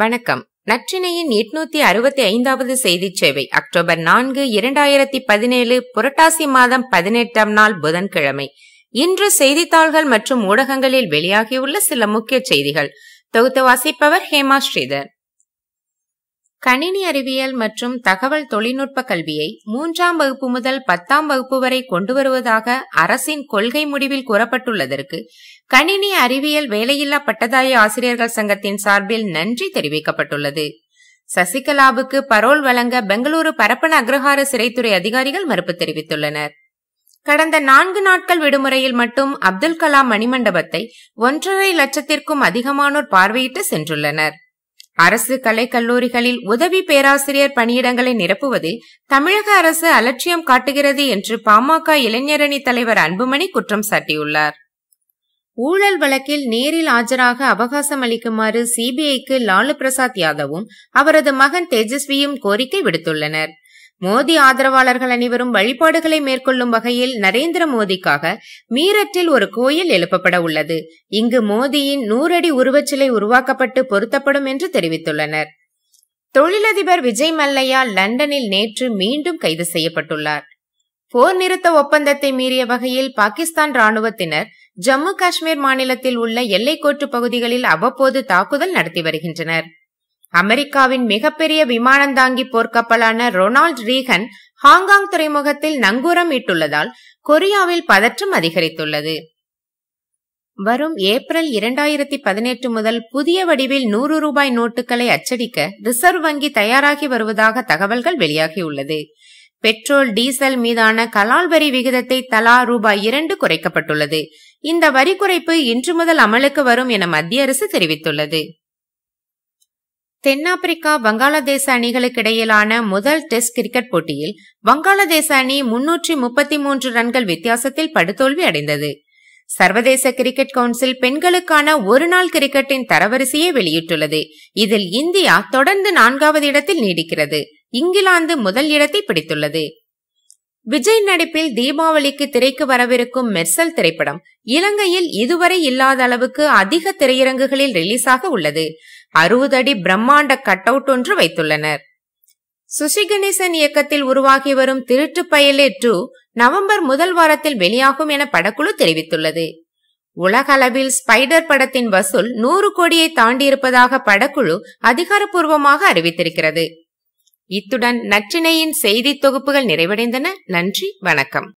வணக்கம் நற்றினையின் எட்நூத்தி அறுபத்தி ஐந்தாவது செய்தி சேவை அக்டோபர் நான்கு இரண்டாயிரத்தி பதினேழு புரட்டாசி மாதம் பதினெட்டாம் நாள் புதன்கிழமை இன்று செய்தித்தாள்கள் மற்றும் ஊடகங்களில் வெளியாகியுள்ள சில முக்கிய செய்திகள் தொகுத்து வாசிப்பவர் ஹேமா ஸ்ரீதர் கணினி அறிவியல் மற்றும் தகவல் தொழில்நுட்ப கல்வியை மூன்றாம் வகுப்பு முதல் பத்தாம் வகுப்பு வரை கொண்டு வருவதாக அரசின் கொள்கை முடிவில் கூறப்பட்டுள்ளதற்கு கணினி அறிவியல் வேலையில்லா பட்டதாய ஆசிரியர்கள் சங்கத்தின் சார்பில் நன்றி தெரிவிக்கப்பட்டுள்ளது சசிகலாவுக்கு பரோல் வழங்க பெங்களூரு பரப்பன அக்ரஹார சிறைத்துறை அதிகாரிகள் மறுப்பு தெரிவித்துள்ளனர் கடந்த நான்கு நாட்கள் விடுமுறையில் மட்டும் அப்துல் கலாம் மணிமண்டபத்தை ஒன்றரை லட்சத்திற்கும் அதிகமானோர் பார்வையிட்டு சென்றுள்ளனர் அரசு கலைக்கல்லூரிகளில் உதவி பேராசிரியர் பணியிடங்களை நிரப்புவதில் தமிழக அரசு அலட்சியம் காட்டுகிறது என்று பாமக இளைஞரணி தலைவர் அன்புமணி குற்றம் சாட்டியுள்ளார் ஊழல் வழக்கில் நேரில் ஆஜராக அவகாசம் அளிக்குமாறு சிபிஐக்கு லாலு பிரசாத் யாதவும் அவரது மகன் தேஜஸ்வியும் கோரிக்கை விடுத்துள்ளனர் மோடி ஆதரவாளர்கள் அனைவரும் வழிபாடுகளை மேற்கொள்ளும் வகையில் நரேந்திர மோடிக்காக மீரட்டில் ஒரு கோயில் எழுப்பப்பட உள்ளது இங்கு மோடியின் நூறடி உருவச்சிலை உருவாக்கப்பட்டு பொருத்தப்படும் என்று தெரிவித்துள்ளனர் தொழிலதிபர் விஜய் மல்லையா லண்டனில் நேற்று மீண்டும் கைது செய்யப்பட்டுள்ளார் போர் நிறுத்த ஒப்பந்தத்தை மீறிய வகையில் பாகிஸ்தான் ராணுவத்தினர் ஜம்மு காஷ்மீர் மாநிலத்தில் உள்ள எல்லைக்கோட்டு பகுதிகளில் அவ்வப்போது தாக்குதல் நடத்தி வருகின்றனர் அமெரிக்காவின் மிகப்பெரிய விமானந்தாங்கி போர்க்கப்பலான ரொனால்ட் ரீகன் ஹாங்காங் துறைமுகத்தில் நங்கூரம் இட்டுள்ளதால் கொரியாவில் பதற்றம் அதிகரித்துள்ளது வரும் ஏப்ரல் இரண்டாயிரத்தி பதினெட்டு முதல் புதிய வடிவில் நூறு ரூபாய் நோட்டுகளை அச்சடிக்க ரிசர்வ் வங்கி தயாராகி வருவதாக தகவல்கள் வெளியாகியுள்ளது பெட்ரோல் டீசல் மீதான கலால் வரி விகிதத்தை தலா ரூபாய் இரண்டு குறைக்கப்பட்டுள்ளது இந்த வரி குறைப்பு இன்று முதல் அமலுக்கு வரும் என மத்திய அரசு தெரிவித்துள்ளது தென்னாப்பிரிக்கா வங்காளதேச அணிகளுக்கு இடையிலான முதல் டெஸ்ட் கிரிக்கெட் போட்டியில் வங்காளதேச அணி முன்னூற்றி முப்பத்தி மூன்று ரன்கள் வித்தியாசத்தில் படுதோல்வி அடைந்தது சர்வதேச கிரிக்கெட் கவுன்சில் பெண்களுக்கான ஒருநாள் கிரிக்கெட்டின் தரவரிசையை வெளியிட்டுள்ளது இதில் இந்தியா தொடர்ந்து நான்காவது இடத்தில் நீடிக்கிறது இங்கிலாந்து முதல் இடத்தை பிடித்துள்ளது விஜய் நடிப்பில் தீபாவளிக்கு திரைக்கு வரவிருக்கும் மெர்சல் திரைப்படம் இலங்கையில் இதுவரை இல்லாத அளவுக்கு அதிக திரையரங்குகளில் ரிலீஸாக உள்ளது அறுபது அடி பிரம்மாண்ட கட் அவுட் ஒன்று வைத்துள்ளனர் சுஷி கணேசன் இயக்கத்தில் உருவாகி வரும் திருட்டு பயலே டூ நவம்பர் முதல் வாரத்தில் வெளியாகும் என படக்குழு தெரிவித்துள்ளது உலகளவில் ஸ்பைடர் படத்தின் வசூல் நூறு கோடியை தாண்டியிருப்பதாக படக்குழு அதிகாரப்பூர்வமாக அறிவித்திருக்கிறது இத்துடன் நற்றினையின் செய்தி தொகுப்புகள் நிறைவடைந்தன நன்றி வணக்கம்